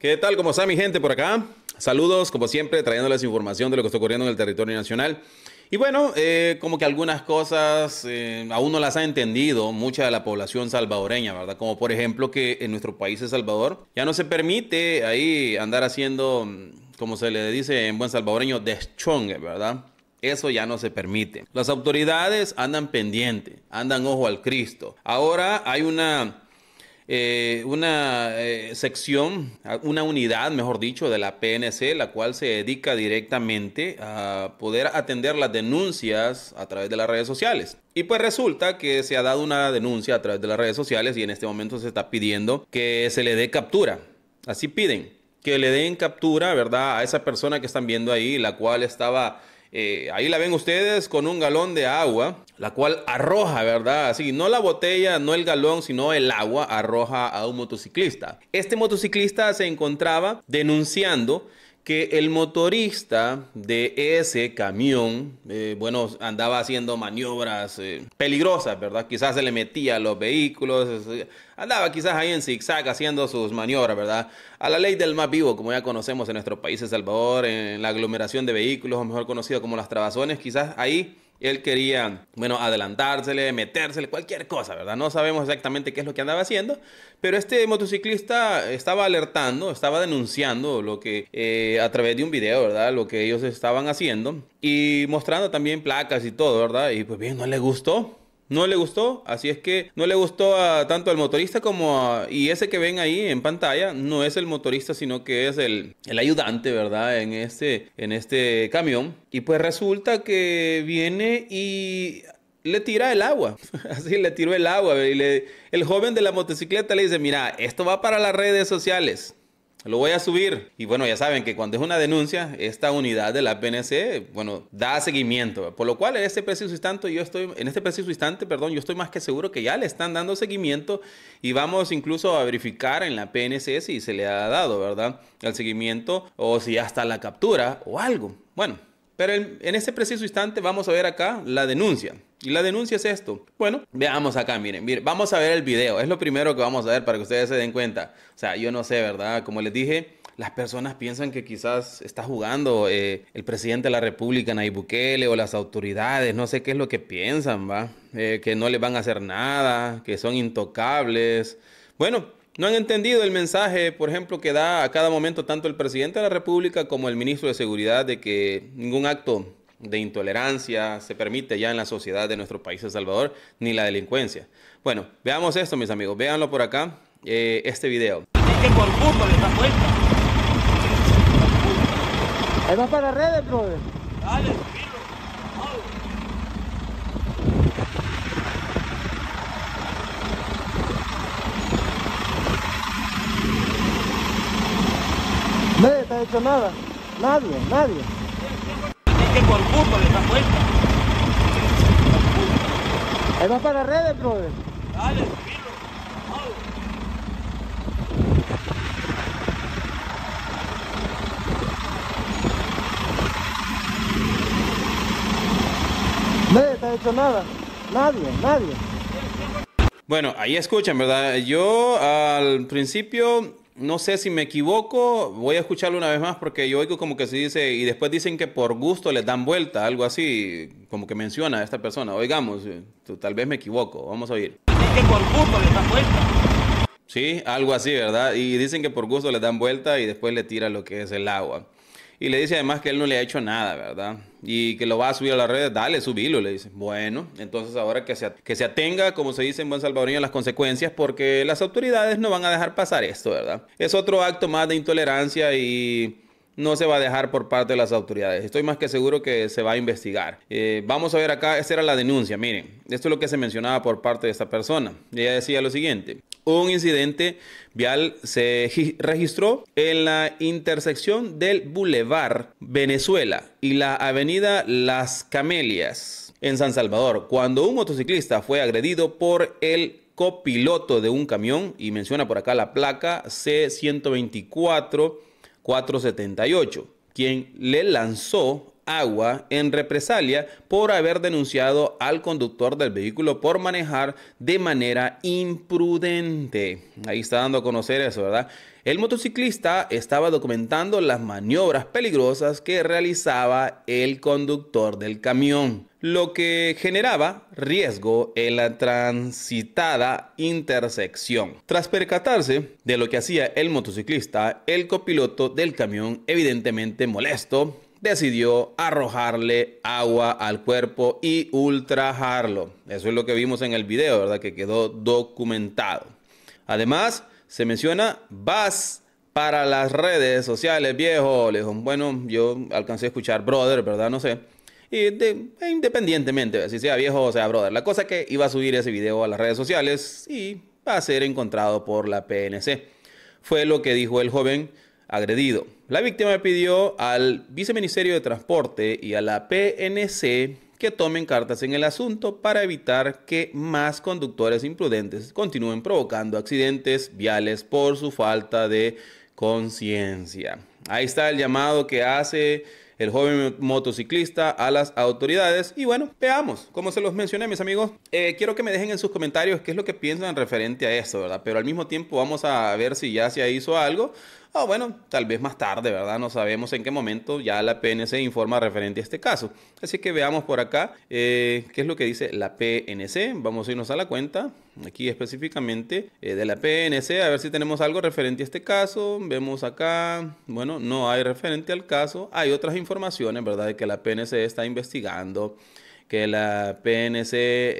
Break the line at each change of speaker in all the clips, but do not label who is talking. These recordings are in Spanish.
¿Qué tal? ¿Cómo está mi gente por acá? Saludos, como siempre, trayéndoles información de lo que está ocurriendo en el territorio nacional. Y bueno, eh, como que algunas cosas eh, aún no las ha entendido mucha de la población salvadoreña, ¿verdad? Como por ejemplo que en nuestro país, El Salvador, ya no se permite ahí andar haciendo, mm, como se le dice en buen salvadoreño, deschongue, ¿verdad? Eso ya no se permite. Las autoridades andan pendiente, andan ojo al Cristo. Ahora hay una eh, una eh, sección, una unidad, mejor dicho, de la PNC, la cual se dedica directamente a poder atender las denuncias a través de las redes sociales. Y pues resulta que se ha dado una denuncia a través de las redes sociales y en este momento se está pidiendo que se le dé captura. Así piden, que le den captura, ¿verdad? A esa persona que están viendo ahí, la cual estaba eh, ahí la ven ustedes con un galón de agua, la cual arroja, ¿verdad? Así, no la botella, no el galón, sino el agua arroja a un motociclista. Este motociclista se encontraba denunciando que el motorista de ese camión, eh, bueno, andaba haciendo maniobras eh, peligrosas, ¿verdad? Quizás se le metía a los vehículos, eh, andaba quizás ahí en zigzag haciendo sus maniobras, ¿verdad? A la ley del más vivo, como ya conocemos en nuestro país, El Salvador, en la aglomeración de vehículos, o mejor conocido como las trabazones, quizás ahí él quería, bueno, adelantársele, metérsele, cualquier cosa, ¿verdad? No sabemos exactamente qué es lo que andaba haciendo, pero este motociclista estaba alertando, estaba denunciando lo que eh, a través de un video, ¿verdad? Lo que ellos estaban haciendo y mostrando también placas y todo, ¿verdad? Y pues bien, no le gustó no le gustó, así es que no le gustó a, tanto al motorista como a... Y ese que ven ahí en pantalla no es el motorista, sino que es el, el ayudante, ¿verdad? En este, en este camión. Y pues resulta que viene y le tira el agua. Así le tiró el agua. el joven de la motocicleta le dice, mira, esto va para las redes sociales. Lo voy a subir. Y bueno, ya saben que cuando es una denuncia, esta unidad de la PNC, bueno, da seguimiento. Por lo cual, en este preciso instante, yo estoy, en este preciso instante, perdón, yo estoy más que seguro que ya le están dando seguimiento y vamos incluso a verificar en la PNC si se le ha dado, ¿verdad? El seguimiento o si hasta la captura o algo. Bueno, pero en, en este preciso instante vamos a ver acá la denuncia. Y la denuncia es esto. Bueno, veamos acá, miren, miren, vamos a ver el video. Es lo primero que vamos a ver para que ustedes se den cuenta. O sea, yo no sé, ¿verdad? Como les dije, las personas piensan que quizás está jugando eh, el presidente de la República, Nayib Bukele, o las autoridades, no sé qué es lo que piensan, ¿va? Eh, que no le van a hacer nada, que son intocables. Bueno, no han entendido el mensaje, por ejemplo, que da a cada momento tanto el presidente de la República como el ministro de Seguridad de que ningún acto de intolerancia se permite ya en la sociedad de nuestro país, El Salvador, ni la delincuencia. Bueno, veamos esto, mis amigos. Véanlo por acá, eh, este video. Ahí va para redes, Dale, hecho nada. Nadie, nadie que por puto le está puesta. Ahí va para redes, brother. Dale, tranquilo. Nadie te ha hecho nada. Nadie, nadie. Bueno, ahí escuchan, ¿verdad? Yo al principio no sé si me equivoco, voy a escucharlo una vez más porque yo oigo como que se dice, y después dicen que por gusto le dan vuelta, algo así, como que menciona a esta persona. Oigamos, eh, tal vez me equivoco, vamos a oír. Sí, algo así, ¿verdad? Y dicen que por gusto le dan vuelta y después le tira lo que es el agua. Y le dice además que él no le ha hecho nada, ¿verdad? Y que lo va a subir a las redes, dale, subilo, le dice. Bueno, entonces ahora que se, atenga, como se dice en buen salvadoreño, las consecuencias, porque las autoridades no van a dejar pasar esto, ¿verdad? Es otro acto más de intolerancia y no se va a dejar por parte de las autoridades. Estoy más que seguro que se va a investigar. Eh, vamos a ver acá, esta era la denuncia, miren, esto es lo que se mencionaba por parte de esta persona. Ella decía lo siguiente, un incidente vial se registró en la intersección del Boulevard Venezuela y la avenida Las Camelias en San Salvador, cuando un motociclista fue agredido por el copiloto de un camión y menciona por acá la placa C124 478, quien le lanzó agua en represalia por haber denunciado al conductor del vehículo por manejar de manera imprudente. Ahí está dando a conocer eso, ¿verdad? El motociclista estaba documentando las maniobras peligrosas que realizaba el conductor del camión, lo que generaba riesgo en la transitada intersección. Tras percatarse de lo que hacía el motociclista, el copiloto del camión, evidentemente molesto, decidió arrojarle agua al cuerpo y ultrajarlo. Eso es lo que vimos en el video, ¿verdad? Que quedó documentado. Además, se menciona vas para las redes sociales, viejo. Le dijo, bueno, yo alcancé a escuchar brother, ¿verdad? No sé. Y e independientemente, si sea viejo o sea brother. La cosa es que iba a subir ese video a las redes sociales y va a ser encontrado por la PNC. Fue lo que dijo el joven agredido. La víctima pidió al Viceministerio de Transporte y a la PNC que tomen cartas en el asunto para evitar que más conductores imprudentes continúen provocando accidentes viales por su falta de conciencia. Ahí está el llamado que hace el joven motociclista a las autoridades. Y bueno, veamos, como se los mencioné mis amigos, eh, quiero que me dejen en sus comentarios qué es lo que piensan referente a esto, ¿verdad? Pero al mismo tiempo vamos a ver si ya se hizo algo Ah, bueno, tal vez más tarde, ¿verdad? No sabemos en qué momento ya la PNC informa referente a este caso. Así que veamos por acá eh, qué es lo que dice la PNC. Vamos a irnos a la cuenta, aquí específicamente eh, de la PNC, a ver si tenemos algo referente a este caso. Vemos acá, bueno, no hay referente al caso. Hay otras informaciones, ¿verdad? De que la PNC está investigando, que la PNC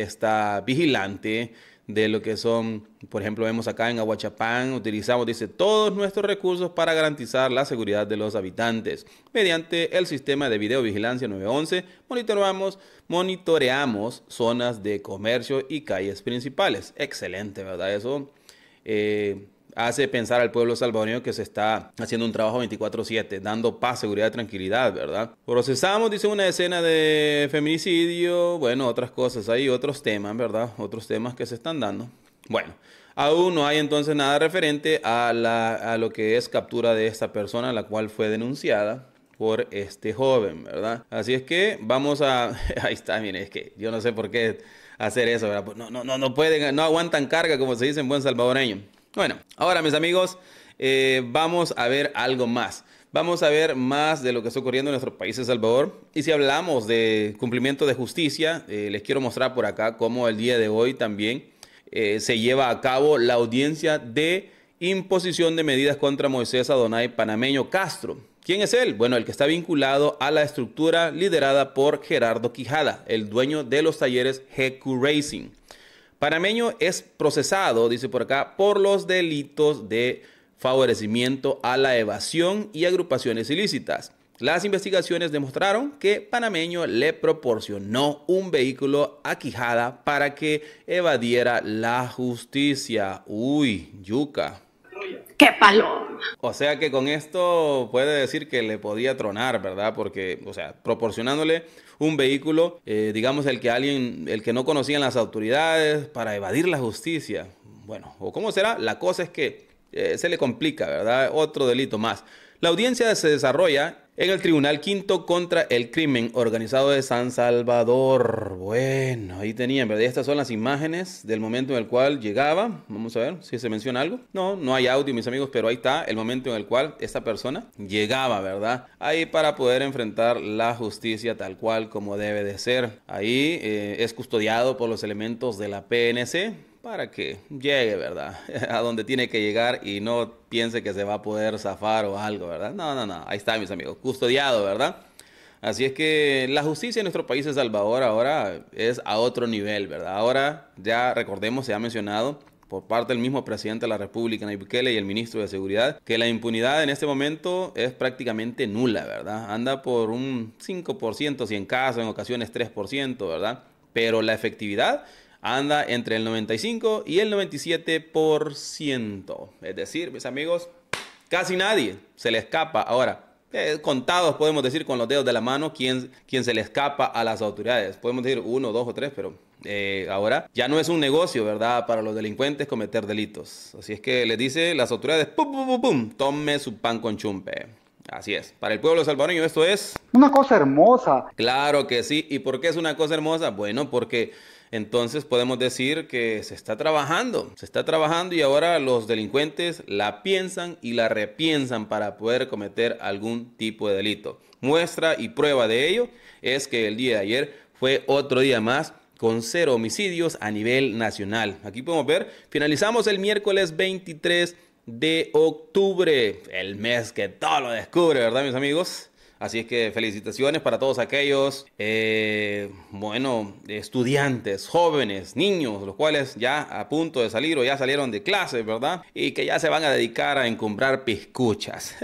está vigilante de lo que son, por ejemplo, vemos acá en Aguachapán, utilizamos, dice, todos nuestros recursos para garantizar la seguridad de los habitantes. Mediante el sistema de videovigilancia 911, monitoreamos monitoreamos zonas de comercio y calles principales. Excelente, ¿verdad? Eso eh, hace pensar al pueblo salvadoreño que se está haciendo un trabajo 24/7, dando paz, seguridad, tranquilidad, ¿verdad? Procesamos, dice, una escena de feminicidio, bueno, otras cosas, hay otros temas, ¿verdad? Otros temas que se están dando. Bueno, aún no hay entonces nada referente a, lo que es captura de esta persona, la cual fue denunciada por este joven, ¿verdad? Así es que vamos a... Ahí está, miren, es que yo no sé por qué hacer eso, ¿verdad? Pues no, no, no pueden, no aguantan carga, como se dice en buen salvadoreño. Bueno, ahora mis amigos, eh, vamos a ver algo más. Vamos a ver más de lo que está ocurriendo en nuestro país, El Salvador. Y si hablamos de cumplimiento de justicia, eh, les quiero mostrar por acá cómo el día de hoy también eh, se lleva a cabo la audiencia de imposición de medidas contra Moisés Adonai Panameño Castro. ¿Quién es él? Bueno, el que está vinculado a la estructura liderada por Gerardo Quijada, el dueño de los talleres GQ Racing. Panameño es procesado, dice por acá, por los delitos de favorecimiento a la evasión y agrupaciones ilícitas. Las investigaciones demostraron que Panameño le proporcionó un vehículo a Quijada para que evadiera la justicia. Uy, yuca. ¡Qué paloma! O sea que con esto puede decir que le podía tronar, ¿verdad? Porque, o sea, proporcionándole un vehículo, eh, digamos, el que alguien, el que no conocían las autoridades para evadir la justicia. Bueno, o cómo será, la cosa es que eh, se le complica, ¿verdad? Otro delito más. La audiencia se desarrolla en el Tribunal Quinto contra el Crimen Organizado de San Salvador. Bueno, ahí tenían, ¿verdad? Estas son las imágenes del momento en el cual llegaba. Vamos a ver si se menciona algo. No, no hay audio, mis amigos, pero ahí está el momento en el cual esta persona llegaba, ¿verdad? Ahí para poder enfrentar la justicia tal cual como debe de ser. Ahí eh, es custodiado por los elementos de la PNC para que llegue, ¿verdad? A donde tiene que llegar y no piense que se va a poder zafar o algo, ¿verdad? No, no, no, ahí está, mis amigos, custodiado, ¿verdad? Así es que la justicia en nuestro país, El Salvador, ahora es a otro nivel, ¿verdad? Ahora ya recordemos, se ha mencionado por parte del mismo presidente de la República, Nayib Bukele, y el ministro de Seguridad, que la impunidad en este momento es prácticamente nula, ¿verdad? Anda por un 5%, si en caso, en ocasiones 3%, ¿verdad? Pero la efectividad anda entre el 95 y el 97%. Es decir, mis amigos, casi nadie se le escapa. Ahora, eh, contados podemos decir con los dedos de la mano quién quién se le escapa a las autoridades. Podemos decir uno, dos o tres, pero eh, ahora ya no es un negocio, ¿verdad? Para los delincuentes cometer delitos. Así es que les dice las autoridades, pum, pum, pum, pum, tome su pan con chumpe. Así es. Para el pueblo salvadoreño esto es... Una cosa hermosa. Claro que sí. ¿Y por qué es una cosa hermosa? Bueno, porque entonces podemos decir que se está trabajando, se está trabajando y ahora los delincuentes la piensan y la repiensan para poder cometer algún tipo de delito. Muestra y prueba de ello es que el día de ayer fue otro día más con cero homicidios a nivel nacional. Aquí podemos ver, finalizamos el miércoles 23 de octubre, el mes que todo lo descubre, ¿verdad mis amigos? Así es que felicitaciones para todos aquellos, eh, bueno, estudiantes, jóvenes, niños, los cuales ya a punto de salir o ya salieron de clase, ¿verdad? Y que ya se van a dedicar a encumbrar piscuchas.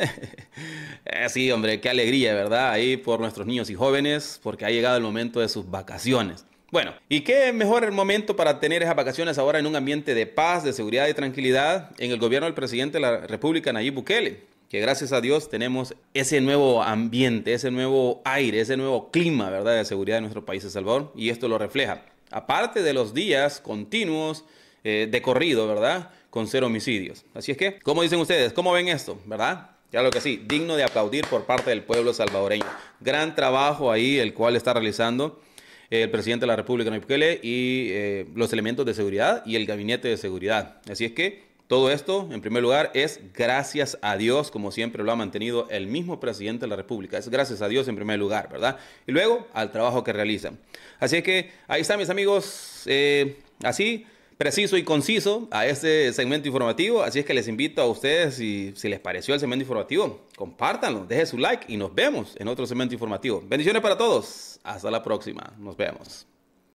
sí, hombre, qué alegría, ¿verdad? Ahí por nuestros niños y jóvenes, porque ha llegado el momento de sus vacaciones. Bueno, ¿y qué mejor momento para tener esas vacaciones ahora en un ambiente de paz, de seguridad y tranquilidad en el gobierno del presidente de la República, Nayib Bukele? Que gracias a Dios tenemos ese nuevo ambiente, ese nuevo aire, ese nuevo clima, ¿verdad?, de seguridad en nuestro país, de Salvador, y esto lo refleja. Aparte de los días continuos eh, de corrido, ¿verdad?, con cero homicidios. Así es que, ¿cómo dicen ustedes? ¿Cómo ven esto, verdad? Ya lo que sí, digno de aplaudir por parte del pueblo salvadoreño. Gran trabajo ahí el cual está realizando el presidente de la República, Bukele, y eh, los elementos de seguridad y el gabinete de seguridad. Así es que todo esto, en primer lugar, es gracias a Dios, como siempre lo ha mantenido el mismo presidente de la República. Es gracias a Dios en primer lugar, ¿verdad? Y luego al trabajo que realizan. Así es que ahí está, mis amigos. Eh, así preciso y conciso a este segmento informativo. Así es que les invito a ustedes, si, les pareció el segmento informativo, compártanlo, dejen su like y nos vemos en otro segmento informativo. Bendiciones para todos. Hasta la próxima. Nos vemos.